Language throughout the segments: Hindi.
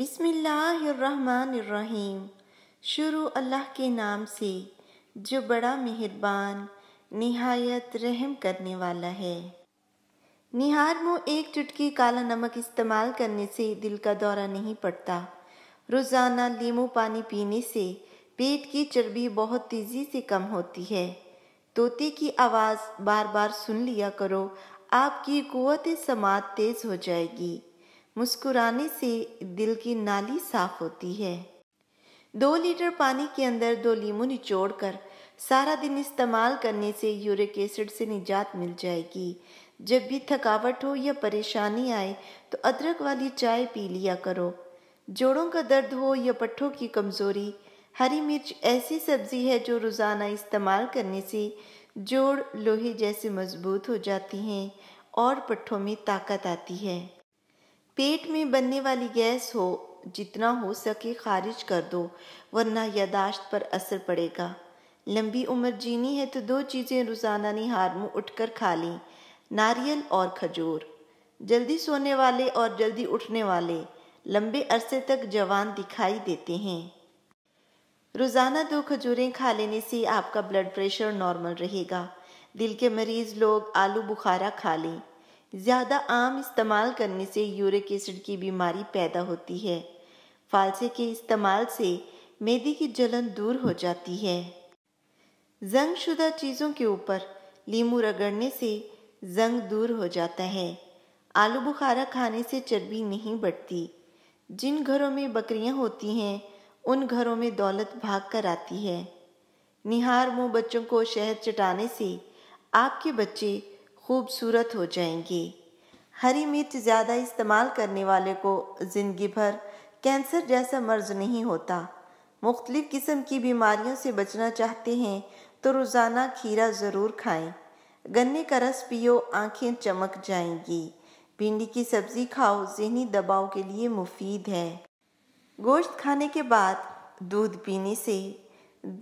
बिसमीम शुरू अल्लाह के नाम से जो बड़ा मेहरबान नहायत रहम करने वाला है निहार में एक चुटकी काला नमक इस्तेमाल करने से दिल का दौरा नहीं पड़ता रोज़ाना लीमू पानी पीने से पेट की चर्बी बहुत तेज़ी से कम होती है तोते की आवाज़ बार बार सुन लिया करो आपकी कुत समात तेज़ हो जाएगी मुस्कुराने से दिल की नाली साफ होती है दो लीटर पानी के अंदर दो लीमू निचोड़ कर सारा दिन इस्तेमाल करने से यूरिक एसिड से निजात मिल जाएगी जब भी थकावट हो या परेशानी आए तो अदरक वाली चाय पी लिया करो जोड़ों का दर्द हो या पट्ठों की कमज़ोरी हरी मिर्च ऐसी सब्जी है जो रोज़ाना इस्तेमाल करने से जोड़ लोहे जैसे मजबूत हो जाती हैं और पट्ठों में ताकत आती है पेट में बनने वाली गैस हो जितना हो सके खारिज कर दो वरना यादाश्त पर असर पड़ेगा लंबी उम्र जीनी है तो दो चीज़ें रोज़ाना निहार मुँह उठकर खा लें नारियल और खजूर जल्दी सोने वाले और जल्दी उठने वाले लंबे अरसे तक जवान दिखाई देते हैं रोज़ाना दो खजूरें खा लेने से आपका ब्लड प्रेशर नॉर्मल रहेगा दिल के मरीज़ लोग आलू बुखारा खा लें ज़्यादा आम इस्तेमाल करने से यूरिक एसिड की बीमारी पैदा होती है फालसे के इस्तेमाल से मेदे की जलन दूर हो जाती है जंगशुदा चीज़ों के ऊपर लीमू रगड़ने से जंग दूर हो जाता है आलू बुखारा खाने से चर्बी नहीं बढ़ती जिन घरों में बकरियां होती हैं उन घरों में दौलत भाग कर आती है निहार मुँह बच्चों को शहद चटाने से आपके बच्चे खूबसूरत हो जाएंगी हरी मिर्च ज़्यादा इस्तेमाल करने वाले को ज़िंदगी भर कैंसर जैसा मर्ज नहीं होता मुख्तलिफ़ किस्म की बीमारियों से बचना चाहते हैं तो रोज़ाना खीरा ज़रूर खाएं गन्ने का रस पियो आंखें चमक जाएंगी भिंडी की सब्ज़ी खाओ जहनी दबाव के लिए मुफीद है गोश्त खाने के बाद दूध पीने से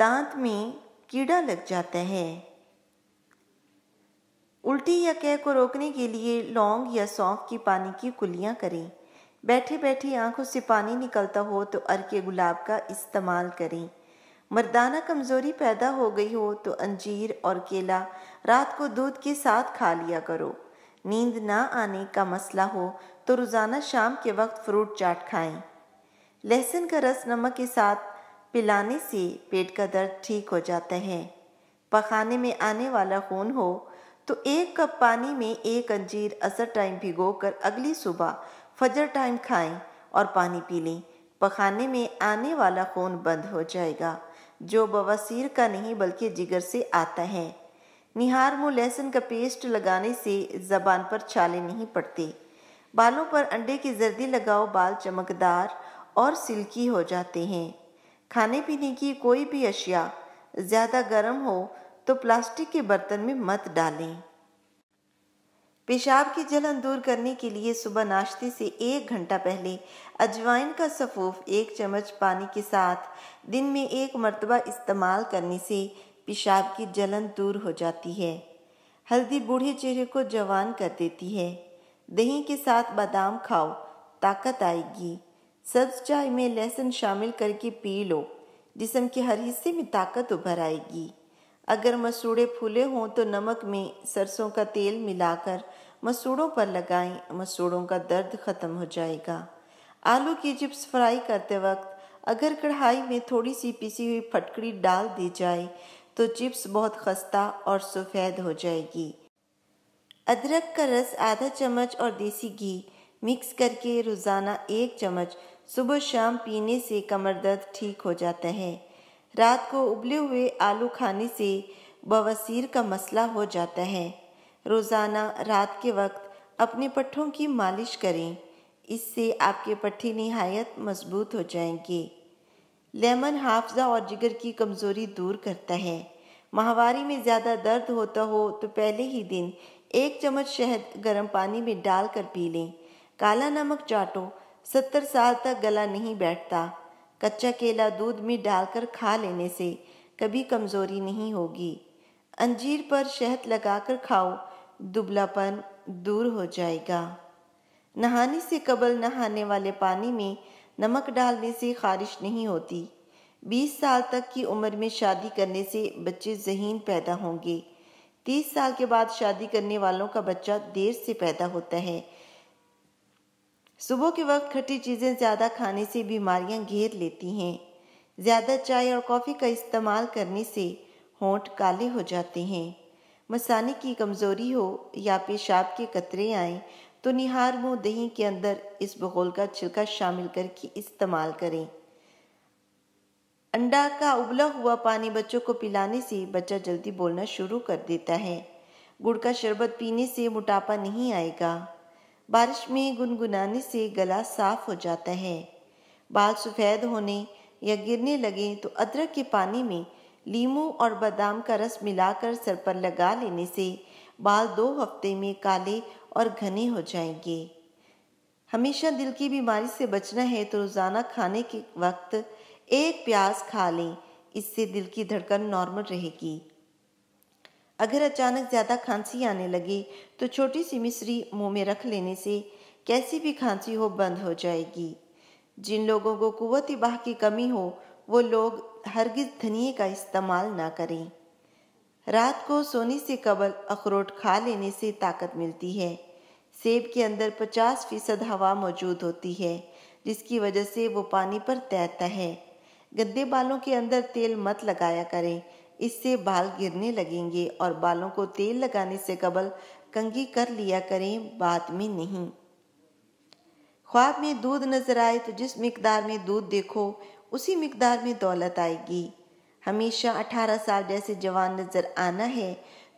दांत में कीड़ा लग जाता है उल्टी या कह को रोकने के लिए लौंग या सौंफ की पानी की कुलियाँ करें बैठे बैठे आंखों से पानी निकलता हो तो अरके गुलाब का इस्तेमाल करें मर्दाना कमज़ोरी पैदा हो गई हो तो अंजीर और केला रात को दूध के साथ खा लिया करो नींद ना आने का मसला हो तो रोज़ाना शाम के वक्त फ्रूट चाट खाएं। लहसुन का रस नमक के साथ पिलाने से पेट का दर्द ठीक हो जाता है पखाने में आने वाला खून हो तो एक कप पानी में एक अंजीर असर टाइम भिगोकर अगली सुबह फजर टाइम खाएं और पानी पी लें पखाने में आने वाला खून बंद हो जाएगा जो बवासीर का नहीं बल्कि जिगर से आता है निहार मुँह लहसुन का पेस्ट लगाने से ज़बान पर छाले नहीं पड़ते बालों पर अंडे की जर्दी लगाओ बाल चमकदार और सिल्की हो जाते हैं खाने पीने की कोई भी अशिया ज़्यादा गर्म हो तो प्लास्टिक के बर्तन में मत डालें पेशाब की जलन दूर करने के लिए सुबह नाश्ते से एक घंटा पहले अजवाइन का सफूफ एक चम्मच पानी के साथ दिन में एक मरतबा इस्तेमाल करने से पेशाब की जलन दूर हो जाती है हल्दी बूढ़े चेहरे को जवान कर देती है दही के साथ बादाम खाओ ताकत आएगी सब्ज चाय में लहसुन शामिल करके पी लो जिसम के हर हिस्से में ताकत उभर आएगी अगर मसूड़े फूले हों तो नमक में सरसों का तेल मिलाकर मसूड़ों पर लगाएं मसूड़ों का दर्द ख़त्म हो जाएगा आलू की चिप्स फ्राई करते वक्त अगर कढ़ाई में थोड़ी सी पिसी हुई फटकड़ी डाल दी जाए तो चिप्स बहुत खस्ता और सफ़ेद हो जाएगी अदरक का रस आधा चम्मच और देसी घी मिक्स करके रोज़ाना एक चम्मच सुबह शाम पीने से कमर दर्द ठीक हो जाता है रात को उबले हुए आलू खाने से बवासीर का मसला हो जाता है रोज़ाना रात के वक्त अपने पट्ठों की मालिश करें इससे आपके पट्ठे नहायत मजबूत हो जाएंगे लेमन हाफजा और जिगर की कमज़ोरी दूर करता है माहवारी में ज़्यादा दर्द होता हो तो पहले ही दिन एक चम्मच शहद गर्म पानी में डाल कर पी लें काला नमक चाटो सत्तर साल तक गला नहीं बैठता कच्चा केला दूध में डालकर खा लेने से कभी कमज़ोरी नहीं होगी अंजीर पर शहद लगाकर खाओ दुबलापन दूर हो जाएगा नहाने से कबल नहाने वाले पानी में नमक डालने से खारिश नहीं होती बीस साल तक की उम्र में शादी करने से बच्चे जहीन पैदा होंगे तीस साल के बाद शादी करने वालों का बच्चा देर से पैदा होता है सुबह के वक्त खट्टी चीज़ें ज़्यादा खाने से बीमारियां घेर लेती हैं ज़्यादा चाय और कॉफ़ी का इस्तेमाल करने से होंठ काले हो जाते हैं मसाने की कमज़ोरी हो या पेशाब के कतरे आए तो निहार मुँह दही के अंदर इस बगोल का छिलका शामिल करके इस्तेमाल करें अंडा का उबला हुआ पानी बच्चों को पिलाने से बच्चा जल्दी बोलना शुरू कर देता है गुड़ का शरबत पीने से मोटापा नहीं आएगा बारिश में गुनगुनाने से गला साफ हो जाता है बाल सफ़ेद होने या गिरने लगे तो अदरक के पानी में लीमू और बादाम का रस मिलाकर सर पर लगा लेने से बाल दो हफ्ते में काले और घने हो जाएंगे हमेशा दिल की बीमारी से बचना है तो रोज़ाना खाने के वक्त एक प्याज खा लें इससे दिल की धड़कन नॉर्मल रहेगी अगर अचानक ज़्यादा खांसी आने लगे तो छोटी सी मिश्री मुंह में रख लेने से कैसी भी खांसी हो बंद हो जाएगी जिन लोगों को कुत बाह की कमी हो वो लोग हरगिज धनिए का इस्तेमाल ना करें रात को सोने से कबल अखरोट खा लेने से ताकत मिलती है सेब के अंदर 50 फीसद हवा मौजूद होती है जिसकी वजह से वो पानी पर तैरता है गद्दे बालों के अंदर तेल मत लगाया करें इससे बाल गिरने लगेंगे और बालों को तेल लगाने से कबल कंगी कर लिया करें बाद में नहीं ख्वाब में दूध नजर आए तो जिस मकदार में दूध देखो उसी मकदार में दौलत आएगी हमेशा अठारह साल जैसे जवान नजर आना है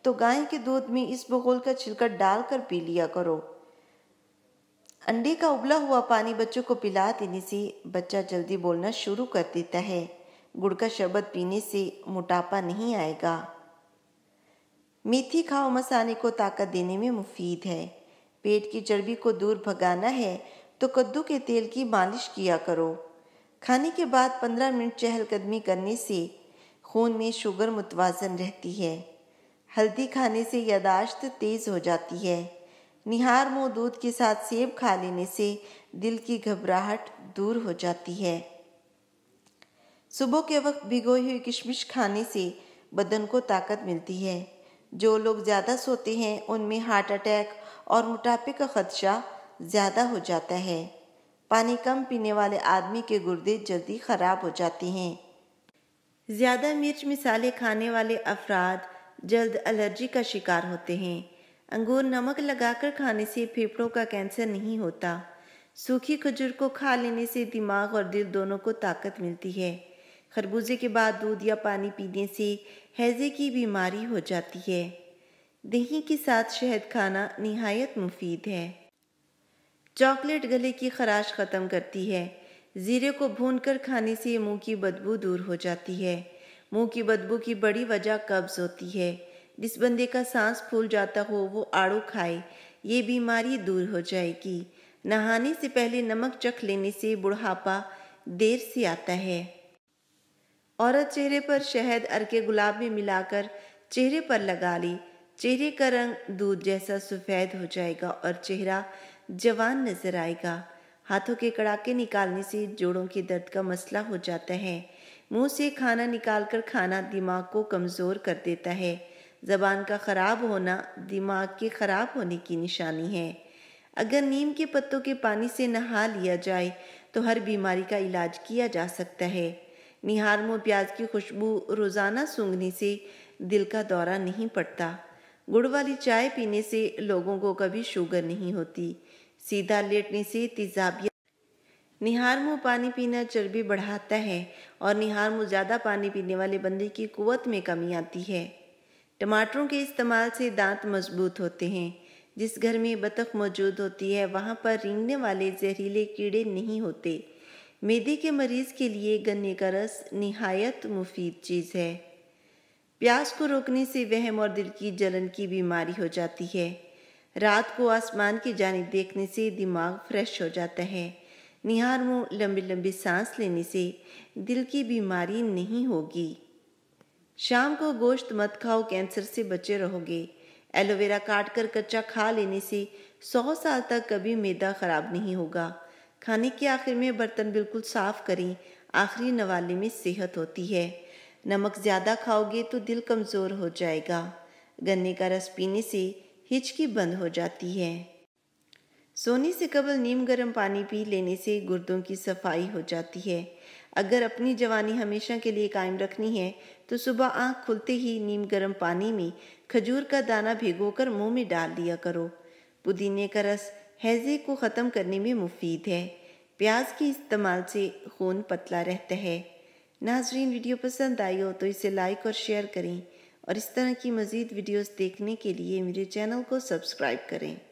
तो गाय के दूध में इस बगोल का छिलकर डालकर पी लिया करो अंडे का उबला हुआ पानी बच्चों को पिला देने से बच्चा जल्दी बोलना शुरू कर देता है गुड़ का शरबत पीने से मोटापा नहीं आएगा मेथी खाओ मसाने को ताकत देने में मुफीद है पेट की चर्बी को दूर भगाना है तो कद्दू के तेल की मालिश किया करो खाने के बाद पंद्रह मिनट चहलकदमी करने से खून में शुगर मुतवाजन रहती है हल्दी खाने से यादाश्त तेज़ हो जाती है निहार मुँह दूध के साथ सेब खा लेने से दिल की घबराहट दूर हो जाती है सुबह के वक्त भिगोई हुई किशमिश खाने से बदन को ताकत मिलती है जो लोग ज़्यादा सोते हैं उनमें हार्ट अटैक और मोटापे का खदशा ज़्यादा हो जाता है पानी कम पीने वाले आदमी के गुर्दे जल्दी ख़राब हो जाते हैं ज़्यादा मिर्च मिसाले खाने वाले अफराद जल्द एलर्जी का शिकार होते हैं अंगूर नमक लगाकर खाने से फेफड़ों का कैंसर नहीं होता सूखी खजूर को खा लेने से दिमाग और दिल दोनों को ताकत मिलती है खरबूजे के बाद दूध या पानी पीने से हैज़े की बीमारी हो जाती है दही के साथ शहद खाना नहायत मुफीद है चॉकलेट गले की खराश ख़त्म करती है ज़ीरे को भूनकर खाने से मुंह की बदबू दूर हो जाती है मुंह की बदबू की बड़ी वजह कब्ज़ होती है जिस बंदे का सांस फूल जाता हो वो आड़ू खाए ये बीमारी दूर हो जाएगी नहाने से पहले नमक चख लेने से बुढ़ापा देर से आता है औरत चेहरे पर शहद अरके गुलाब में मिलाकर चेहरे पर लगा ली चेहरे का रंग दूध जैसा सफ़ेद हो जाएगा और चेहरा जवान नजर आएगा हाथों के कड़ाके निकालने से जोड़ों के दर्द का मसला हो जाता है मुंह से खाना निकालकर खाना दिमाग को कमज़ोर कर देता है ज़बान का ख़राब होना दिमाग के ख़राब होने की निशानी है अगर नीम के पत्तों के पानी से नहा लिया जाए तो हर बीमारी का इलाज किया जा सकता है निहार मुँह प्याज की खुशबू रोज़ाना सूंघने से दिल का दौरा नहीं पड़ता गुड़ वाली चाय पीने से लोगों को कभी शुगर नहीं होती सीधा लेटने से तेजाबियत निहार मुँह पानी पीना चर्बी बढ़ाता है और निहार मुँह ज़्यादा पानी पीने वाले बंदे की कुवत में कमी आती है टमाटरों के इस्तेमाल से दांत मजबूत होते हैं जिस घर में बतख मौजूद होती है वहाँ पर रिंगने वाले जहरीले कीड़े नहीं होते मेदे के मरीज़ के लिए गन्ने का रस नहायत मुफीद चीज़ है प्यास को रोकने से वहम और दिल की जलन की बीमारी हो जाती है रात को आसमान की जानब देखने से दिमाग फ्रेश हो जाता है निहार मुँह लंबी लंबी सांस लेने से दिल की बीमारी नहीं होगी शाम को गोश्त मत खाओ कैंसर से बचे रहोगे एलोवेरा काट कर कच्चा खा लेने से सौ साल तक कभी मैदा ख़राब नहीं होगा खाने के आखिर में बर्तन बिल्कुल साफ़ करें आखिरी नवाले में सेहत होती है नमक ज़्यादा खाओगे तो दिल कमज़ोर हो जाएगा गन्ने का रस पीने से हिचकी बंद हो जाती है सोने से कबल नीम गर्म पानी पी लेने से गुर्दों की सफाई हो जाती है अगर अपनी जवानी हमेशा के लिए कायम रखनी है तो सुबह आँख खुलते ही नीम गर्म पानी में खजूर का दाना भिगोकर मुंह में डाल दिया करो पुदीने का रस हैज़े को ख़त्म करने में मुफीद है प्याज के इस्तेमाल से खून पतला रहता है नाजरीन वीडियो पसंद आई हो तो इसे लाइक और शेयर करें और इस तरह की मज़ीद वीडियोस देखने के लिए मेरे चैनल को सब्सक्राइब करें